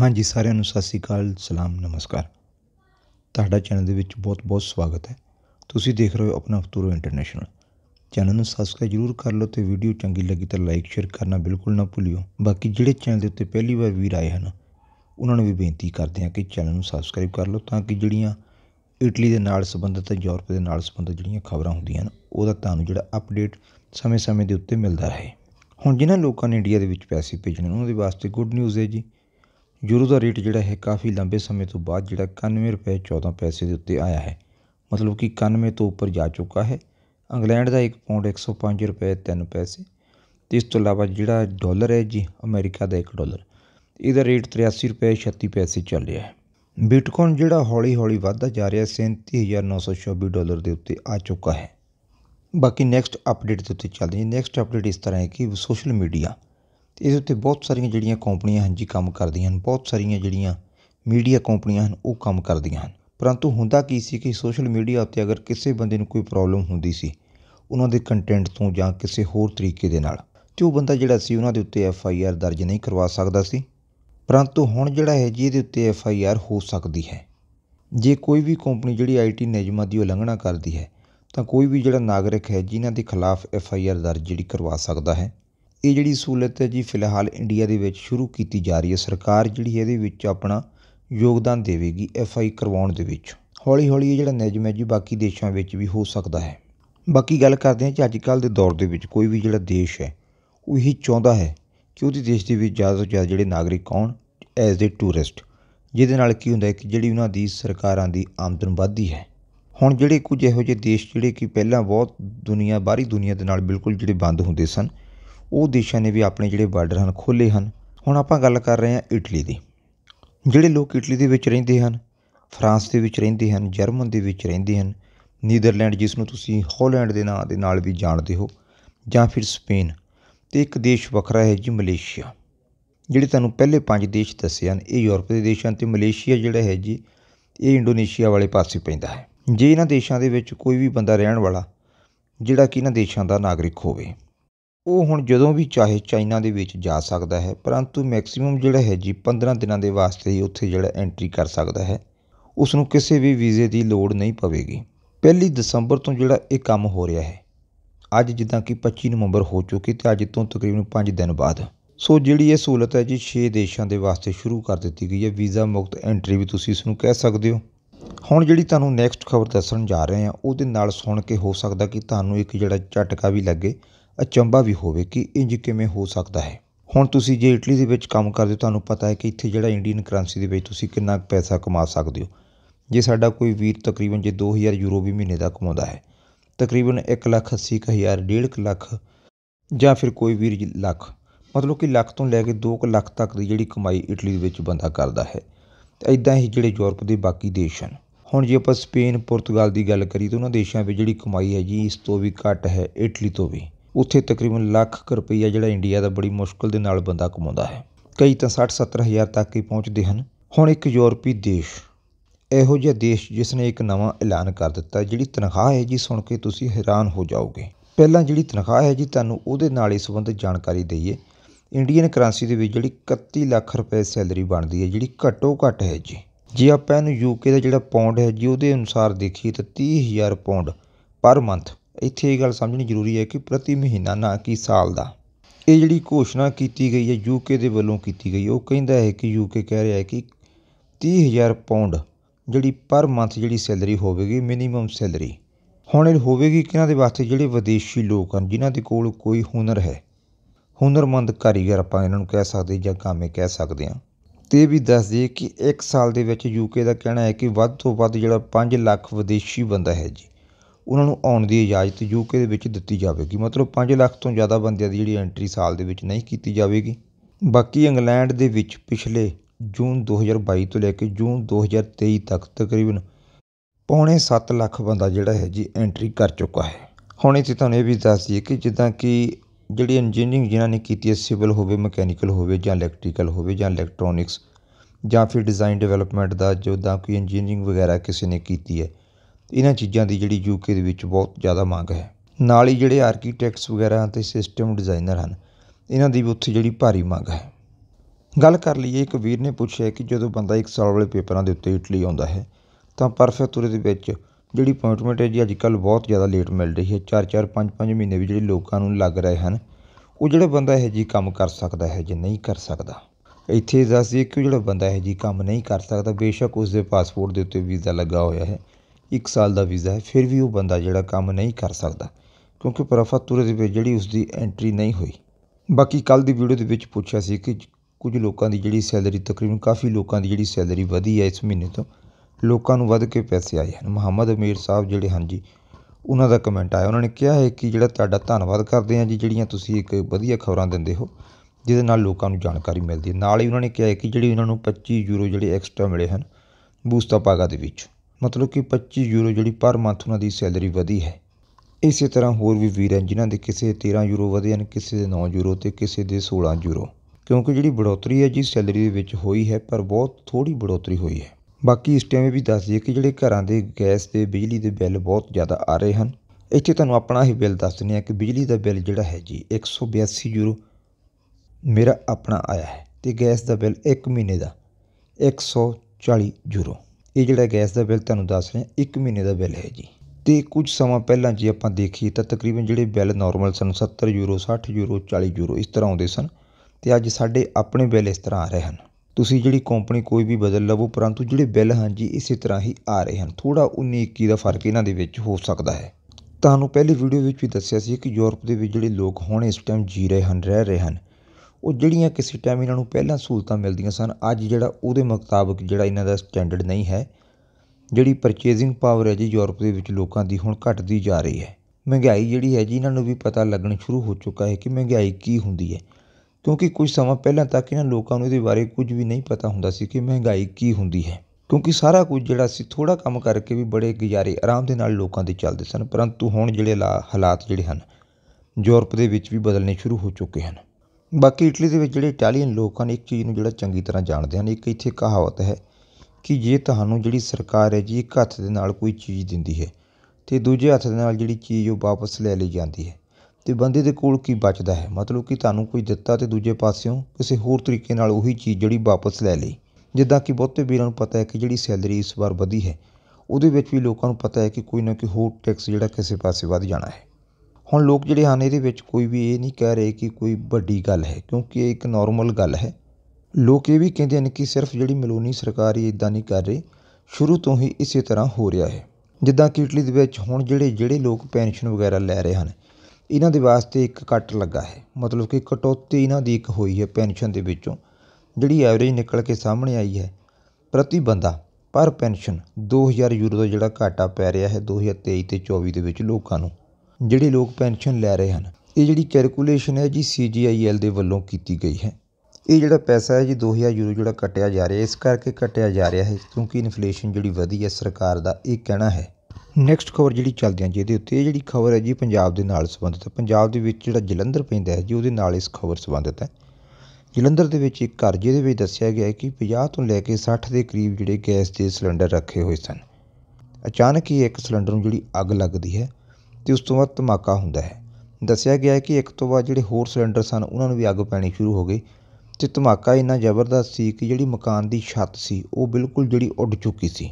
ਹਾਂਜੀ ਸਾਰਿਆਂ ਨੂੰ ਸਤਿ ਸ੍ਰੀ ਅਕਾਲ ਸਲਾਮ ਨਮਸਕਾਰ ਤੁਹਾਡਾ ਚੈਨਲ ਦੇ ਵਿੱਚ ਬਹੁਤ-ਬਹੁਤ ਸਵਾਗਤ ਹੈ ਤੁਸੀਂ ਦੇਖ ਰਹੇ ਹੋ ਆਪਣਾ ਫਤੂਰੋ ਇੰਟਰਨੈਸ਼ਨਲ ਚੈਨਲ ਨੂੰ ਸਬਸਕ੍ਰਾਈਬ ਜਰੂਰ ਕਰ ਲਓ ਤੇ ਵੀਡੀਓ ਚੰਗੀ ਲੱਗੀ ਤਾਂ ਲਾਈਕ ਸ਼ੇਅਰ ਕਰਨਾ ਬਿਲਕੁਲ ਨਾ ਭੁੱਲਿਓ ਬਾਕੀ ਜਿਹੜੇ ਚੈਨਲ ਦੇ ਉੱਤੇ ਪਹਿਲੀ ਵਾਰ ਵੀਰ ਆਏ ਹਨ ਉਹਨਾਂ ਨੂੰ ਵੀ ਬੇਨਤੀ ਕਰਦੇ ਹਾਂ ਕਿ ਚੈਨਲ ਨੂੰ ਸਬਸਕ੍ਰਾਈਬ ਕਰ ਲਓ ਤਾਂ ਕਿ ਜਿਹੜੀਆਂ ਇਟਲੀ ਦੇ ਨਾਲ ਸੰਬੰਧਿਤ ਤੇ ਯੂਰਪ ਦੇ ਨਾਲ ਸੰਬੰਧਿਤ ਜਿਹੜੀਆਂ ਖਬਰਾਂ ਹੁੰਦੀਆਂ ਹਨ ਉਹਦਾ ਤੁਹਾਨੂੰ ਜਿਹੜਾ ਅਪਡੇਟ ਸਮੇਂ-ਸਮੇਂ ਦੇ ਉੱਤੇ ਮਿਲਦਾ ਰਹੇ ਹੁਣ ਜਿਨ੍ਹਾਂ ਲੋਕਾਂ ਨੇ ਇੰਡੀਆ ਦੇ ਵਿੱਚ ਪੈਸੇ ਭੇਜਣੇ ਉਹਨਾਂ ਦੇ ਵਾਸਤੇ ਗੁੱਡ ਨਿਊਜ਼ ਹੈ ਜੀ ਯੂਰੋ ਦਾ ਰੇਟ ਜਿਹੜਾ ਹੈ ਕਾਫੀ ਲੰਬੇ ਸਮੇਂ ਤੋਂ ਬਾਅਦ ਜਿਹੜਾ 91 ਰੁਪਏ 14 ਪੈਸੇ ਦੇ ਉੱਤੇ ਆਇਆ ਹੈ ਮਤਲਬ ਕਿ 91 ਤੋਂ ਉੱਪਰ ਜਾ ਚੁੱਕਾ ਹੈ ਇੰਗਲੈਂਡ ਦਾ 1 ਪਾਉਂਡ 105 ਰੁਪਏ 3 ਪੈਸੇ ਤੇ ਇਸ ਤੋਂ ਇਲਾਵਾ ਜਿਹੜਾ ਡਾਲਰ ਹੈ ਜੀ ਅਮਰੀਕਾ ਦਾ 1 ਡਾਲਰ ਇਹਦਾ ਰੇਟ 83 ਰੁਪਏ 36 ਪੈਸੇ ਚੱਲ ਰਿਹਾ ਹੈ ਬਿਟਕੋਇਨ ਜਿਹੜਾ ਹੌਲੀ-ਹੌਲੀ ਵੱਧਦਾ ਜਾ ਰਿਹਾ 37924 ਡਾਲਰ ਦੇ ਉੱਤੇ ਆ ਚੁੱਕਾ ਹੈ ਬਾਕੀ ਨੈਕਸਟ ਅਪਡੇਟ ਦੇ ਉੱਤੇ ਚੱਲਦੇ ਹਾਂ ਨੈਕਸਟ ਅਪਡੇਟ ਇਸ ਤਰ੍ਹਾਂ ਹੈ ਕਿ ਸੋਸ਼ਲ ਮੀਡੀਆ ਇਸ ਉੱਤੇ ਬਹੁਤ ਸਾਰੀਆਂ ਜਿਹੜੀਆਂ ਕੰਪਨੀਆਂ ਹਨ ਜੀ ਕੰਮ ਕਰਦੀਆਂ ਹਨ ਬਹੁਤ ਸਾਰੀਆਂ ਜਿਹੜੀਆਂ ਮੀਡੀਆ ਕੰਪਨੀਆਂ ਹਨ ਉਹ ਕੰਮ ਕਰਦੀਆਂ ਹਨ ਪਰੰਤੂ ਹੁੰਦਾ ਕੀ ਸੀ ਕਿ ਸੋਸ਼ਲ ਮੀਡੀਆ ਉੱਤੇ ਅਗਰ ਕਿਸੇ ਬੰਦੇ ਨੂੰ ਕੋਈ ਪ੍ਰੋਬਲਮ ਹੁੰਦੀ ਸੀ ਉਹਨਾਂ ਦੇ ਕੰਟੈਂਟ ਤੋਂ ਜਾਂ ਕਿਸੇ ਹੋਰ ਤਰੀਕੇ ਦੇ ਨਾਲ ਤੇ ਉਹ ਬੰਦਾ ਜਿਹੜਾ ਸੀ ਉਹਨਾਂ ਦੇ ਉੱਤੇ ਐਫ ਆਈ ਆਰ ਦਰਜ ਨਹੀਂ ਕਰਵਾ ਸਕਦਾ ਸੀ ਪਰੰਤੂ ਹੁਣ ਜਿਹੜਾ ਹੈ ਜੀ ਇਹਦੇ ਉੱਤੇ ਐਫ ਆਈ ਆਰ ਹੋ ਸਕਦੀ ਹੈ ਜੇ ਕੋਈ ਵੀ ਕੰਪਨੀ ਜਿਹੜੀ ਆਈਟੀ ਨਿਯਮਾਂ ਦੀ ਉਲੰਘਣਾ ਕਰਦੀ ਹੈ ਤਾਂ ਕੋਈ ਵੀ ਜਿਹੜਾ ਨਾਗਰਿਕ ਹੈ ਜਿਨ੍ਹਾਂ ਦੇ ਖਿਲਾਫ ਐਫ ਆਈ ਆਰ ਦਰਜ ਜਿਹੜੀ ਕਰਵਾ ਸਕਦਾ ਹੈ ਇਹ ਜਿਹੜੀ ਸਹੂਲਤ ਹੈ ਜੀ ਫਿਲਹਾਲ ਇੰਡੀਆ ਦੇ ਵਿੱਚ ਸ਼ੁਰੂ ਕੀਤੀ ਜਾ ਰਹੀ ਹੈ ਸਰਕਾਰ ਜਿਹੜੀ ਇਹਦੇ ਵਿੱਚ ਆਪਣਾ ਯੋਗਦਾਨ ਦੇਵੇਗੀ ਐਫਆਈ ਆਈ ਕਰਵਾਉਣ ਦੇ ਵਿੱਚ ਹੌਲੀ ਹੌਲੀ ਇਹ ਜਿਹੜਾ ਨਿਯਮ ਹੈ ਜੀ ਬਾਕੀ ਦੇਸ਼ਾਂ ਵਿੱਚ ਵੀ ਹੋ ਸਕਦਾ ਹੈ ਬਾਕੀ ਗੱਲ ਕਰਦੇ ਹਾਂ ਕਿ ਅੱਜ ਦੇ ਦੌਰ ਦੇ ਵਿੱਚ ਕੋਈ ਵੀ ਜਿਹੜਾ ਦੇਸ਼ ਹੈ ਉਹ ਹੀ ਚਾਹੁੰਦਾ ਹੈ ਕਿ ਉਹਦੇ ਦੇਸ਼ ਦੇ ਵਿੱਚ ਜ਼ਿਆਦਾ ਤੋਂ ਜ਼ਿਆਦਾ ਜਿਹੜੇ ਨਾਗਰਿਕ ਆਉਣ ਐਜ਼ ਅ ਟੂਰਿਸਟ ਜਿਹਦੇ ਨਾਲ ਕੀ ਹੁੰਦਾ ਹੈ ਕਿ ਜਿਹੜੀ ਉਹਨਾਂ ਦੀ ਸਰਕਾਰਾਂ ਦੀ ਆਮਦਨ ਵਧਦੀ ਹੈ ਹੁਣ ਜਿਹੜੇ ਕੁਝ ਇਹੋ ਜਿਹੇ ਦੇਸ਼ ਜਿਹੜੇ ਕਿ ਪਹਿਲਾਂ ਬਹੁਤ ਦੁਨੀਆ ਬਾਹਰੀ ਦੁਨੀਆ ਦੇ ਨਾਲ ਬਿਲਕੁਲ ਜਿਹੜੇ ਬੰਦ ਹੁੰਦੇ ਸਨ ਉਹ ਦੇਸ਼ਾਂ ਨੇ ਵੀ ਆਪਣੇ ਜਿਹੜੇ ਬਾਰਡਰ ਹਨ ਖੋਲੇ ਹਨ ਹੁਣ ਆਪਾਂ ਗੱਲ ਕਰ ਰਹੇ ਹਾਂ ਇਟਲੀ ਦੀ ਜਿਹੜੇ ਲੋਕ ਇਟਲੀ ਦੇ ਵਿੱਚ ਰਹਿੰਦੇ ਹਨ ਫਰਾਂਸ ਦੇ ਵਿੱਚ ਰਹਿੰਦੇ ਹਨ ਜਰਮਨ ਦੇ ਵਿੱਚ ਰਹਿੰਦੇ ਹਨ ਨੀਦਰਲੈਂਡ ਜਿਸ ਨੂੰ ਤੁਸੀਂ ਹਾਲੈਂਡ ਦੇ ਨਾਂ ਦੇ ਨਾਲ ਵੀ ਜਾਣਦੇ ਹੋ ਜਾਂ ਫਿਰ ਸਪੇਨ ਤੇ ਇੱਕ ਦੇਸ਼ ਵੱਖਰਾ ਹੈ ਜੀ ਮਲੇਸ਼ੀਆ ਜਿਹੜੇ ਤੁਹਾਨੂੰ ਪਹਿਲੇ ਪੰਜ ਦੇਸ਼ ਦੱਸੇ ਹਨ ਇਹ ਯੂਰਪ ਦੇ ਦੇਸ਼ਾਂ ਤੇ ਮਲੇਸ਼ੀਆ ਜਿਹੜਾ ਹੈ ਜੀ ਇਹ ਇੰਡੋਨੇਸ਼ੀਆ ਵਾਲੇ ਪਾਸੇ ਪੈਂਦਾ ਹੈ ਜੇ ਇਹਨਾਂ ਦੇਸ਼ਾਂ ਦੇ ਵਿੱਚ ਕੋਈ ਵੀ ਬੰਦਾ ਰਹਿਣ ਵਾਲਾ ਜਿਹੜਾ ਕਿ ਇਹਨਾਂ ਦੇਸ਼ਾਂ ਦਾ ਨਾਗਰਿਕ ਹੋਵੇ ਉਹ ਹੁਣ ਜਦੋਂ ਵੀ ਚਾਹੇ ਚਾਈਨਾ ਦੇ ਵਿੱਚ ਜਾ ਸਕਦਾ ਹੈ ਪਰੰਤੂ ਮੈਕਸਿਮਮ ਜਿਹੜਾ ਹੈ ਜੀ 15 ਦਿਨਾਂ ਦੇ ਵਾਸਤੇ ਹੀ ਉੱਥੇ ਜਿਹੜਾ ਐਂਟਰੀ ਕਰ ਸਕਦਾ ਹੈ ਉਸ ਨੂੰ ਕਿਸੇ ਵੀ ਵੀਜ਼ੇ ਦੀ ਲੋੜ ਨਹੀਂ ਪਵੇਗੀ ਪਹਿਲੀ ਦਸੰਬਰ ਤੋਂ ਜਿਹੜਾ ਇਹ ਕੰਮ ਹੋ ਰਿਹਾ ਹੈ ਅੱਜ ਜਿੱਦਾਂ ਕਿ 25 ਨਵੰਬਰ ਹੋ ਚੁੱਕੀ ਤੇ ਅੱਜ ਤੋਂ ਤਕਰੀਬਨ 5 ਦਿਨ ਬਾਅਦ ਸੋ ਜਿਹੜੀ ਇਹ ਸਹੂਲਤ ਹੈ ਜੀ 6 ਦੇਸ਼ਾਂ ਦੇ ਵਾਸਤੇ ਸ਼ੁਰੂ ਕਰ ਦਿੱਤੀ ਗਈ ਹੈ ਵੀਜ਼ਾ ਮੁਕਤ ਐਂਟਰੀ ਵੀ ਤੁਸੀਂ ਇਸ ਨੂੰ ਕਹਿ ਸਕਦੇ ਹੋ ਹੁਣ ਜਿਹੜੀ ਤੁਹਾਨੂੰ ਨੈਕਸਟ ਖਬਰ ਦੱਸਣ ਜਾ ਰਹੇ ਹਾਂ ਉਹਦੇ ਨਾਲ ਸੁਣ ਕੇ ਹੋ ਸਕਦਾ ਕਿ ਤੁਹਾਨੂੰ ਇੱਕ ਜਿਹੜਾ ਝਟਕਾ ਵੀ ਲੱਗੇ ਅਚੰਭਾ ਵੀ ਹੋਵੇ ਕਿ ਇੰਜ ਕਿਵੇਂ ਹੋ ਸਕਦਾ ਹੈ ਹੁਣ ਤੁਸੀਂ ਜੇ ਇਟਲੀ ਦੇ ਵਿੱਚ ਕੰਮ ਕਰਦੇ ਹੋ ਤੁਹਾਨੂੰ ਪਤਾ ਹੈ ਕਿ ਇੱਥੇ ਜਿਹੜਾ ਇੰਡੀਅਨ ਕਰੰਸੀ ਦੇ ਵਿੱਚ ਤੁਸੀਂ ਕਿੰਨਾ ਪੈਸਾ ਕਮਾ ਸਕਦੇ ਹੋ ਜੇ ਸਾਡਾ ਕੋਈ ਵੀਰ ਤਕਰੀਬਨ ਜੇ 2000 ਯੂਰੋ ਵੀ ਮਹੀਨੇ ਦਾ ਕਮਾਉਂਦਾ ਹੈ ਤਕਰੀਬਨ 1 ਲੱਖ 80 ਹਜ਼ਾਰ 1.5 ਲੱਖ ਜਾਂ ਫਿਰ ਕੋਈ ਵੀਰ ਲੱਖ ਮਤਲਬ ਕਿ ਲੱਖ ਤੋਂ ਲੈ ਕੇ 2 ਲੱਖ ਤੱਕ ਦੀ ਜਿਹੜੀ ਕਮਾਈ ਇਟਲੀ ਦੇ ਵਿੱਚ ਬੰਦਾ ਕਰਦਾ ਹੈ ਤੇ ਇਦਾਂ ਹੀ ਜਿਹੜੇ ਯੂਰਪ ਦੇ ਬਾਕੀ ਦੇਸ਼ ਹਨ ਹੁਣ ਜੇ ਆਪਾਂ ਸਪੇਨ ਪੁਰਤਗਾਲ ਦੀ ਗੱਲ ਕਰੀ ਤਾਂ ਉਹਨਾਂ ਦੇਸ਼ਾਂ ਵਿੱਚ ਜਿਹੜੀ ਕਮਾਈ ਹੈ ਜੀ ਇਸ ਤੋਂ ਵੀ ਘੱਟ ਹੈ ਇਟਲੀ ਤੋਂ ਵੀ ਉੱਥੇ ਤਕਰੀਬਨ ਲੱਖ ਕੁ ਰੁਪਈਆ ਜਿਹੜਾ ਇੰਡੀਆ ਦਾ ਬੜੀ ਮੁਸ਼ਕਲ ਦੇ ਨਾਲ ਬੰਦਾ ਕਮਾਉਂਦਾ ਹੈ ਕਈ ਤਾਂ 60 70 ਹਜ਼ਾਰ ਤੱਕ ਹੀ ਪਹੁੰਚਦੇ ਹਨ ਹੁਣ ਇੱਕ ਯੂਰਪੀ ਦੇਸ਼ ਇਹੋ ਜਿਹਾ ਦੇਸ਼ ਜਿਸ ਨੇ ਇੱਕ ਨਵਾਂ ਐਲਾਨ ਕਰ ਦਿੱਤਾ ਜਿਹੜੀ ਤਨਖਾਹ ਹੈ ਜੀ ਸੁਣ ਕੇ ਤੁਸੀਂ ਹੈਰਾਨ ਹੋ ਜਾਓਗੇ ਪਹਿਲਾਂ ਜਿਹੜੀ ਤਨਖਾਹ ਹੈ ਜੀ ਤੁਹਾਨੂੰ ਉਹਦੇ ਨਾਲ ਹੀ ਸੰਬੰਧਿਤ ਜਾਣਕਾਰੀ ਦਈਏ ਇੰਡੀਅਨ ਕਰੰਸੀ ਦੇ ਵਿੱਚ ਜਿਹੜੀ 31 ਲੱਖ ਰੁਪਏ ਸੈਲਰੀ ਬਣਦੀ ਹੈ ਜਿਹੜੀ ਘੱਟੋ ਘੱਟ ਹੈ ਜੀ ਜੇ ਆਪਾਂ ਇਹਨੂੰ ਯੂਕੇ ਦਾ ਜਿਹੜਾ ਪੌਂਡ ਹੈ ਜੀ ਉਹਦੇ ਅਨੁਸਾਰ ਦੇਖੀਏ ਤਾਂ 30000 ਪੌਂਡ ਪਰ ਮੰਥ ਇੱਥੇ ਇਹ ਗੱਲ ਸਮਝਣੀ ਜ਼ਰੂਰੀ ਹੈ ਕਿ ਪ੍ਰਤੀ ਮਹੀਨਾ ਨਾ ਕਿ ਸਾਲ ਦਾ ਇਹ ਜਿਹੜੀ ਘੋਸ਼ਣਾ ਕੀਤੀ ਗਈ ਹੈ ਯੂਕੇ ਦੇ ਵੱਲੋਂ ਕੀਤੀ ਗਈ ਉਹ ਕਹਿੰਦਾ ਹੈ ਕਿ ਯੂਕੇ ਕਹਿ ਰਿਹਾ ਹੈ ਕਿ 30000 ਪਾਉਂਡ ਜਿਹੜੀ ਪਰ ਮੰਥ ਜਿਹੜੀ ਸੈਲਰੀ ਹੋਵੇਗੀ ਮਿਨੀਮਮ ਸੈਲਰੀ ਹੁਣ ਇਹ ਹੋਵੇਗੀ ਕਿਹਨਾਂ ਦੇ ਵਾਸਤੇ ਜਿਹੜੇ ਵਿਦੇਸ਼ੀ ਲੋਕ ਹਨ ਜਿਨ੍ਹਾਂ ਦੇ ਕੋਲ ਕੋਈ ਹੁਨਰ ਹੈ ਹੁਨਰਮੰਦ ਕਾਰੀਗਰ ਆਪਾਂ ਇਹਨਾਂ ਨੂੰ ਕਹਿ ਸਕਦੇ ਜਾਂ ਕਾਮੇ ਕਹਿ ਸਕਦੇ ਹਾਂ ਤੇ ਵੀ ਦੱਸ ਦਈਏ ਕਿ 1 ਸਾਲ ਦੇ ਵਿੱਚ ਯੂਕੇ ਦਾ ਕਹਿਣਾ ਹੈ ਕਿ ਵੱਧ ਤੋਂ ਵੱਧ ਜਿਹੜਾ 5 ਲੱਖ ਵਿਦੇਸ਼ੀ ਬੰਦਾ ਹੈ ਜੀ ਉਹਨਾਂ ਨੂੰ ਆਉਣ ਦੀ ਇਜਾਜ਼ਤ ਯੂਕੇ ਦੇ ਵਿੱਚ ਦਿੱਤੀ ਜਾਵੇਗੀ ਮਤਲਬ ਪੰਜ ਲੱਖ ਤੋਂ ਜ਼ਿਆਦਾ ਬੰਦਿਆਂ ਦੀ ਜਿਹੜੀ ਐਂਟਰੀ ਸਾਲ ਦੇ ਵਿੱਚ ਨਹੀਂ ਕੀਤੀ ਜਾਵੇਗੀ ਬਾਕੀ ਇੰਗਲੈਂਡ ਦੇ ਵਿੱਚ ਪਿਛਲੇ ਜੂਨ 2022 ਤੋਂ ਲੈ ਕੇ ਜੂਨ 2023 ਤੱਕ ਤਕਰੀਬਨ ਪੌਣੇ 7 ਲੱਖ ਬੰਦਾ ਜਿਹੜਾ ਹੈ ਜੀ ਐਂਟਰੀ ਕਰ ਚੁੱਕਾ ਹੈ ਹੁਣ ਇੱਥੇ ਤੁਹਾਨੂੰ ਇਹ ਵੀ ਦੱਸ ਦਈਏ ਕਿ ਜਿੱਦਾਂ ਕਿ ਜਿਹੜੀ ਇੰਜੀਨੀਅਰਿੰਗ ਜਿਨ੍ਹਾਂ ਨੇ ਕੀਤੀ ਹੈ ਸਿਵਲ ਹੋਵੇ ਮਕੈਨੀਕਲ ਹੋਵੇ ਜਾਂ ਇਲੈਕਟ੍ਰੀਕਲ ਹੋਵੇ ਜਾਂ ਇਲੈਕਟ੍ਰੋਨਿਕਸ ਜਾਂ ਫਿਰ ਡਿਜ਼ਾਈਨ ਡਿਵੈਲਪਮੈਂਟ ਦਾ ਜੋ ਦਾ ਕੋਈ ਇੰਜੀਨੀਅਰਿੰਗ ਵਗੈਰਾ ਕਿਸੇ ਨੇ ਕੀਤੀ ਹੈ ਇਹਨਾਂ ਚੀਜ਼ਾਂ ਦੀ ਜਿਹੜੀ ਯੂਕੇ ਦੇ ਵਿੱਚ ਬਹੁਤ ਜ਼ਿਆਦਾ ਮੰਗ ਹੈ ਨਾਲ ਹੀ ਜਿਹੜੇ ਆਰਕੀਟੈਕਟਸ ਵਗੈਰਾ ਅਤੇ ਸਿਸਟਮ ਡਿਜ਼ਾਈਨਰ ਹਨ ਇਹਨਾਂ ਦੀ ਵੀ ਉੱਥੇ ਜਿਹੜੀ ਭਾਰੀ ਮੰਗ ਹੈ ਗੱਲ ਕਰ ਲਈਏ ਇੱਕ ਵੀਰ ਨੇ ਪੁੱਛਿਆ ਕਿ ਜਦੋਂ ਬੰਦਾ ਇੱਕ ਸਾਲ ਵਾਲੇ ਪੇਪਰਾਂ ਦੇ ਉੱਤੇ ਇਟਲੀ ਆਉਂਦਾ ਹੈ ਤਾਂ ਪਰਫੈਕਟੂਰੇ ਦੇ ਵਿੱਚ ਜਿਹੜੀ ਅਪਾਇੰਟਮੈਂਟ ਹੈ ਜੀ ਅੱਜ ਕੱਲ ਬਹੁਤ ਜ਼ਿਆਦਾ ਲੇਟ ਮਿਲ ਰਹੀ ਹੈ 4-4 5-5 ਮਹੀਨੇ ਵੀ ਜਿਹੜੇ ਲੋਕਾਂ ਨੂੰ ਲੱਗ ਰਹੇ ਹਨ ਉਹ ਜਿਹੜਾ ਬੰਦਾ ਇਹ ਜੀ ਕੰਮ ਕਰ ਸਕਦਾ ਹੈ ਜੇ ਨਹੀਂ ਕਰ ਸਕਦਾ ਇੱਥੇ ਦੱਸ ਦਈਏ ਕਿ ਜਿਹੜਾ ਬੰਦਾ ਇਹ ਜੀ ਕੰਮ ਨਹੀਂ ਕਰ ਸਕਦਾ ਬੇਸ਼ੱਕ ਉਸ ਦੇ ਪਾਸਪੋਰਟ ਦੇ ਉੱਤੇ ਵੀਜ਼ਾ ਲੱਗਾ ਹੋਇਆ ਹੈ ਇੱਕ ਸਾਲ ਦਾ ਵੀਜ਼ਾ ਹੈ ਫਿਰ ਵੀ ਉਹ ਬੰਦਾ ਜਿਹੜਾ ਕੰਮ ਨਹੀਂ ਕਰ ਸਕਦਾ ਕਿਉਂਕਿ ਤੁਰੇ ਦੇ ਵਿੱਚ ਜਿਹੜੀ ਉਸਦੀ ਐਂਟਰੀ ਨਹੀਂ ਹੋਈ ਬਾਕੀ ਕੱਲ ਦੀ ਵੀਡੀਓ ਦੇ ਵਿੱਚ ਪੁੱਛਿਆ ਸੀ ਕਿ ਕੁਝ ਲੋਕਾਂ ਦੀ ਜਿਹੜੀ ਸੈਲਰੀ ਤਕਰੀਬਨ ਕਾਫੀ ਲੋਕਾਂ ਦੀ ਜਿਹੜੀ ਸੈਲਰੀ ਵਧੀ ਹੈ ਇਸ ਮਹੀਨੇ ਤੋਂ ਲੋਕਾਂ ਨੂੰ ਵੱਧ ਕੇ ਪੈਸੇ ਆਏ ਹਨ ਮੁਹੰਮਦ ਅਮੀਰ ਸਾਹਿਬ ਜਿਹੜੇ ਹਨ ਜੀ ਉਹਨਾਂ ਦਾ ਕਮੈਂਟ ਆਇਆ ਉਹਨਾਂ ਨੇ ਕਿਹਾ ਹੈ ਕਿ ਜਿਹੜਾ ਤੁਹਾਡਾ ਧੰਨਵਾਦ ਕਰਦੇ ਹਾਂ ਜੀ ਜਿਹੜੀਆਂ ਤੁਸੀਂ ਇੱਕ ਵਧੀਆ ਖਬਰਾਂ ਦਿੰਦੇ ਹੋ ਜਿਹਦੇ ਨਾਲ ਲੋਕਾਂ ਨੂੰ ਜਾਣਕਾਰੀ ਮਿਲਦੀ ਹੈ ਨਾਲ ਹੀ ਉਹਨਾਂ ਨੇ ਕਿਹਾ ਹੈ ਕਿ ਜਿਹੜੀ ਉਹਨਾਂ ਨੂੰ 25 ਯੂਰੋ ਜਿਹੜੇ ਐਕਸਟਰਾ ਮਿਲੇ ਹਨ ਬੂਸਟਾ ਪਾਗਾ ਦੇ ਵਿੱਚ ਮਤਲਬ ਕਿ 25 ਯੂਰੋ ਜਿਹੜੀ ਪਰ ਮੰਥ ਉਹਨਾਂ ਦੀ ਸੈਲਰੀ ਵਧੀ ਹੈ ਇਸੇ ਤਰ੍ਹਾਂ ਹੋਰ ਵੀ ਵੀਰ ਹਨ ਜਿਨ੍ਹਾਂ ਦੇ ਕਿਸੇ 13 ਯੂਰੋ ਵਧੇ ਹਨ ਕਿਸੇ ਦੇ 9 ਯੂਰੋ ਤੇ ਕਿਸੇ ਦੇ 16 ਯੂਰੋ ਕਿਉਂਕਿ ਜਿਹੜੀ ਬੜੋਤਰੀ ਹੈ ਜੀ ਸੈਲਰੀ ਦੇ ਵਿੱਚ ਹੋਈ ਹੈ ਪਰ ਬਹੁਤ ਥੋੜੀ ਬੜੋਤਰੀ ਹੋਈ ਹੈ ਬਾਕੀ ਇਸ ਟਾਈਮ ਵੀ ਦੱਸ ਦਈਏ ਕਿ ਜਿਹੜੇ ਘਰਾਂ ਦੇ ਗੈਸ ਤੇ ਬਿਜਲੀ ਦੇ ਬਿੱਲ ਬਹੁਤ ਜ਼ਿਆਦਾ ਆ ਰਹੇ ਹਨ ਇੱਥੇ ਤੁਹਾਨੂੰ ਆਪਣਾ ਹੀ ਬਿੱਲ ਦੱਸ ਦਿੰਦੇ ਆ ਕਿ ਬਿਜਲੀ ਦਾ ਬਿੱਲ ਜਿਹੜਾ ਹੈ ਜੀ 182 ਯੂਰੋ ਮੇਰਾ ਆਪਣਾ ਆਇਆ ਹੈ ਤੇ ਗੈਸ ਦਾ ਬਿੱਲ 1 ਮਹੀਨੇ ਦਾ 140 ਯੂਰੋ ਇਹ ਜਿਹੜਾ ਗੈਸ ਦਾ ਬਿੱਲ ਤੁਹਾਨੂੰ ਦੱਸ ਰਿਹਾ ਇੱਕ ਮਹੀਨੇ ਦਾ ਬਿੱਲ ਹੈ ਜੀ ਤੇ ਕੁਝ ਸਮਾਂ ਪਹਿਲਾਂ ਜੇ ਆਪਾਂ ਦੇਖੀਏ ਤਾਂ ਤਕਰੀਬਨ ਜਿਹੜੇ ਬਿੱਲ ਨਾਰਮਲ ਸਨ 70 ਯੂਰੋ 60 ਯੂਰੋ 40 ਯੂਰੋ ਇਸ ਤਰ੍ਹਾਂ ਆਉਂਦੇ ਸਨ ਤੇ ਅੱਜ ਸਾਡੇ ਆਪਣੇ ਬਿੱਲ ਇਸ ਤਰ੍ਹਾਂ ਆ ਰਹੇ ਹਨ ਤੁਸੀਂ ਜਿਹੜੀ ਕੰਪਨੀ ਕੋਈ ਵੀ ਬਦਲ ਲਵੋ ਪਰੰਤੂ ਜਿਹੜੇ ਬਿੱਲ ਹਨ ਜੀ ਇਸੇ ਤਰ੍ਹਾਂ ਹੀ ਆ ਰਹੇ ਹਨ ਥੋੜਾ 19 21 ਦਾ ਫਰਕ ਇਹਨਾਂ ਦੇ ਵਿੱਚ ਹੋ ਸਕਦਾ ਹੈ ਤੁਹਾਨੂੰ ਪਹਿਲੀ ਵੀਡੀਓ ਵਿੱਚ ਵੀ ਦੱਸਿਆ ਸੀ ਕਿ ਯੂਰਪ ਦੇ ਵਿੱਚ ਜਿਹੜੇ ਲੋਕ ਹੁਣ ਇਸ ਟਾਈਮ ਜੀ ਰਹੇ ਹਨ ਰਹਿ ਰਹੇ ਹਨ ਉਹ ਜਿਹੜੀਆਂ ਕਿਸੇ ਟਾਈਮ ਇਹਨਾਂ ਨੂੰ ਪਹਿਲਾਂ ਸਹੂਲਤਾਂ ਮਿਲਦੀਆਂ ਸਨ ਅੱਜ ਜਿਹੜਾ ਉਹਦੇ ਮੁਤਾਬਕ ਜਿਹੜਾ ਇਹਨਾਂ ਦਾ ਸਟੈਂਡਰਡ ਨਹੀਂ ਹੈ ਜਿਹੜੀ ਪਰਚੇਜ਼ਿੰਗ ਪਾਵਰ ਹੈ ਜੀ ਯੂਰਪ ਦੇ ਵਿੱਚ ਲੋਕਾਂ ਦੀ ਹੁਣ ਘਟਦੀ ਜਾ ਰਹੀ ਹੈ ਮਹਿੰਗਾਈ ਜਿਹੜੀ ਹੈ ਜੀ ਇਹਨਾਂ ਨੂੰ ਵੀ ਪਤਾ ਲੱਗਣ ਸ਼ੁਰੂ ਹੋ ਚੁੱਕਾ ਹੈ ਕਿ ਮਹਿੰਗਾਈ ਕੀ ਹੁੰਦੀ ਹੈ ਕਿਉਂਕਿ ਕੁਝ ਸਮਾਂ ਪਹਿਲਾਂ ਤੱਕ ਇਹਨਾਂ ਲੋਕਾਂ ਨੂੰ ਇਹਦੇ ਬਾਰੇ ਕੁਝ ਵੀ ਨਹੀਂ ਪਤਾ ਹੁੰਦਾ ਸੀ ਕਿ ਮਹਿੰਗਾਈ ਕੀ ਹੁੰਦੀ ਹੈ ਕਿਉਂਕਿ ਸਾਰਾ ਕੁਝ ਜਿਹੜਾ ਸੀ ਥੋੜਾ ਕੰਮ ਕਰਕੇ ਵੀ ਬੜੇ ਗੁਜ਼ਾਰੇ ਆਰਾਮ ਦੇ ਨਾਲ ਲੋਕਾਂ ਦੇ ਚੱਲਦੇ ਸਨ ਪਰੰਤੂ ਹੁਣ ਜਿਹੜੇ ਹਾਲਾਤ ਜਿਹੜੇ ਹਨ ਯੂਰਪ ਦੇ ਵਿੱਚ ਵੀ ਬਦਲਨੇ ਸ਼ੁਰੂ ਹੋ ਚੁੱਕੇ ਹਨ ਬਾਕੀ ਇਟਲੀ ਦੇ ਵਿੱਚ ਜਿਹੜੇ ਇਟਾਲੀਅਨ ਲੋਕ ਹਨ ਇੱਕ ਚੀਜ਼ ਨੂੰ ਜਿਹੜਾ ਚੰਗੀ ਤਰ੍ਹਾਂ ਜਾਣਦੇ ਹਨ ਇੱਕ ਇੱਥੇ ਕਹਾਵਤ ਹੈ ਕਿ ਜੇ ਤੁਹਾਨੂੰ ਜਿਹੜੀ ਸਰਕਾਰ ਹੈ ਜੀ ਇੱਕ ਹੱਥ ਦੇ ਨਾਲ ਕੋਈ ਚੀਜ਼ ਦਿੰਦੀ ਹੈ ਤੇ ਦੂਜੇ ਹੱਥ ਦੇ ਨਾਲ ਜਿਹੜੀ ਚੀਜ਼ ਉਹ ਵਾਪਸ ਲੈ ਲਈ ਜਾਂਦੀ ਹੈ ਤੇ ਬੰਦੇ ਦੇ ਕੋਲ ਕੀ ਬਚਦਾ ਹੈ ਮਤਲਬ ਕਿ ਤੁਹਾਨੂੰ ਕੋਈ ਦਿੱਤਾ ਤੇ ਦੂਜੇ ਪਾਸਿਓਂ ਕਿਸੇ ਹੋਰ ਤਰੀਕੇ ਨਾਲ ਉਹੀ ਚੀਜ਼ ਜਿਹੜੀ ਵਾਪਸ ਲੈ ਲਈ ਜਿੱਦਾਂ ਕਿ ਬਹੁਤੇ ਵੀਰਾਂ ਨੂੰ ਪਤਾ ਹੈ ਕਿ ਜਿਹੜੀ ਸੈਲਰੀ ਇਸ ਵਾਰ ਵਧੀ ਹੈ ਉਹਦੇ ਵਿੱਚ ਵੀ ਲੋਕਾਂ ਨੂੰ ਪਤਾ ਹੈ ਕਿ ਕੋਈ ਨਾ ਕੋਈ ਹੋਰ ਟੈਕਸ ਜਿਹੜਾ ਕਿਸੇ ਪਾਸੇ ਵੱਧ ਜਾਣਾ ਹੈ ਹੁਣ ਲੋਕ ਜਿਹੜੇ ਹਨ ਇਹਦੇ ਵਿੱਚ ਕੋਈ ਵੀ ਇਹ ਨਹੀਂ ਕਹਿ ਰਹੇ ਕਿ ਕੋਈ ਵੱਡੀ ਗੱਲ ਹੈ ਕਿਉਂਕਿ ਇਹ ਇੱਕ ਨੋਰਮਲ ਗੱਲ ਹੈ ਲੋਕ ਇਹ ਵੀ ਕਹਿੰਦੇ ਨੇ ਕਿ ਸਿਰਫ ਜਿਹੜੀ ਮਲੋਨੀ ਸਰਕਾਰ ਹੀ ਇਦਾਂ ਨਹੀਂ ਕਰ ਰਹੀ ਸ਼ੁਰੂ ਤੋਂ ਹੀ ਇਸੇ ਤਰ੍ਹਾਂ ਹੋ ਰਿਹਾ ਹੈ ਜਿੱਦਾਂ ਕਿ ਇਟਲੀ ਦੇ ਵਿੱਚ ਹੁਣ ਜਿਹੜੇ ਜਿਹੜੇ ਲੋਕ ਪੈਨਸ਼ਨ ਵਗੈਰਾ ਲੈ ਰਹੇ ਹਨ ਇਹਨਾਂ ਦੇ ਵਾਸਤੇ ਇੱਕ ਕੱਟ ਲੱਗਾ ਹੈ ਮਤਲਬ ਕਿ ਕਟੌਤੀ ਇਹਨਾਂ ਦੀ ਇੱਕ ਹੋਈ ਹੈ ਪੈਨਸ਼ਨ ਦੇ ਵਿੱਚੋਂ ਜਿਹੜੀ ਐਵਰੇਜ ਨਿਕਲ ਕੇ ਸਾਹਮਣੇ ਆਈ ਹੈ ਪ੍ਰਤੀ ਬੰਦਾ ਪਰ ਪੈਨਸ਼ਨ 2000 ਯੂਰੋ ਦਾ ਜਿਹੜਾ ਘਾਟਾ ਪੈ ਰਿਹਾ ਹੈ 2023 ਤੇ 24 ਦੇ ਵਿੱਚ ਲੋਕਾਂ ਨੂੰ ਜਿਹੜੇ ਲੋਕ ਪੈਨਸ਼ਨ ਲੈ ਰਹੇ ਹਨ ਇਹ ਜਿਹੜੀ ਕੈਲਕੂਲੇਸ਼ਨ ਹੈ ਜੀ ਸੀਜੀਆਈਐਲ ਦੇ ਵੱਲੋਂ ਕੀਤੀ ਗਈ ਹੈ ਇਹ ਜਿਹੜਾ ਪੈਸਾ ਹੈ ਜੀ 2000 ਯੂਰੋ ਜਿਹੜਾ ਕੱਟਿਆ ਜਾ ਰਿਹਾ ਇਸ ਕਰਕੇ ਕੱਟਿਆ ਜਾ ਰਿਹਾ ਹੈ ਕਿਉਂਕਿ ਇਨਫਲੇਸ਼ਨ ਜਿਹੜੀ ਵਧੀ ਹੈ ਸਰਕਾਰ ਦਾ ਇਹ ਕਹਿਣਾ ਹੈ ਨੈਕਸਟ ਖਬਰ ਜਿਹੜੀ ਚੱਲਦੀ ਹੈ ਜਿਹਦੇ ਉੱਤੇ ਇਹ ਜਿਹੜੀ ਖਬਰ ਹੈ ਜੀ ਪੰਜਾਬ ਦੇ ਨਾਲ ਸੰਬੰਧਿਤ ਹੈ ਪੰਜਾਬ ਦੇ ਵਿੱਚ ਜਿਹੜਾ ਜਲੰਧਰ ਪੈਂਦਾ ਹੈ ਜੀ ਉਹਦੇ ਨਾਲ ਇਸ ਖਬਰ ਸੰਬੰਧਿਤ ਹੈ ਜਲੰਧਰ ਦੇ ਵਿੱਚ ਇੱਕ ਘਰ ਜਿਹਦੇ ਵਿੱਚ ਦੱਸਿਆ ਗਿਆ ਹੈ ਕਿ 50 ਤੋਂ ਲੈ ਕੇ 60 ਦੇ ਕਰੀਬ ਜਿਹੜੇ ਗੈਸ ਦੇ ਸਿਲੰਡਰ ਰੱਖੇ ਹੋਏ ਸਨ ਅਚਾਨਕ ਹੀ ਇੱਕ ਸਿਲੰਡਰ ਨੂੰ ਜਿਹੜੀ ਅੱਗ ਲੱਗਦੀ ਹੈ ਅਤੇ ਉਸ ਤੋਂ ਬਾਅਦ ਧਮਾਕਾ ਹੁੰਦਾ ਹੈ ਦੱਸਿਆ ਗਿਆ ਹੈ ਕਿ ਇੱਕ ਤੋਂ ਬਾਅਦ ਜਿਹੜੇ ਹੋਰ ਸਿਲੰਡਰ ਸਨ ਉਹਨਾਂ ਨੂੰ ਵੀ ਅੱਗ ਪੈਣੀ ਸ਼ੁਰੂ ਹੋ ਗਈ ਅਤੇ ਧਮਾਕਾ ਇੰਨਾ ਜ਼ਬਰਦਸਤ ਸੀ ਕਿ ਜਿਹੜੀ ਮਕਾਨ ਦੀ ਛੱਤ ਸੀ ਉਹ ਬਿਲਕੁਲ ਜਿਹੜੀ ਉੱਡ ਚੁੱਕੀ ਸੀ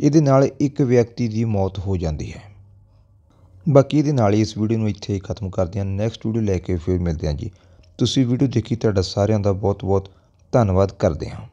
ਇਹਦੇ ਨਾਲ ਇੱਕ ਵਿਅਕਤੀ ਦੀ ਮੌਤ ਹੋ ਜਾਂਦੀ ਹੈ ਬਾਕੀ ਇਹਦੇ ਨਾਲ ਹੀ ਇਸ ਵੀਡੀਓ ਨੂੰ ਇੱਥੇ ਹੀ ਖਤਮ ਕਰਦੇ ਹਾਂ ਨੈਕਸਟ ਵੀਡੀਓ ਲੈ ਕੇ ਫਿਰ ਮਿਲਦੇ ਹਾਂ ਜੀ ਤੁਸੀਂ ਵੀਡੀਓ ਦੇਖੀ ਤੁਹਾਡਾ ਸਾਰਿਆਂ ਦਾ ਬਹੁਤ ਬਹੁਤ ਧੰਨਵਾਦ ਕਰਦੇ ਹਾਂ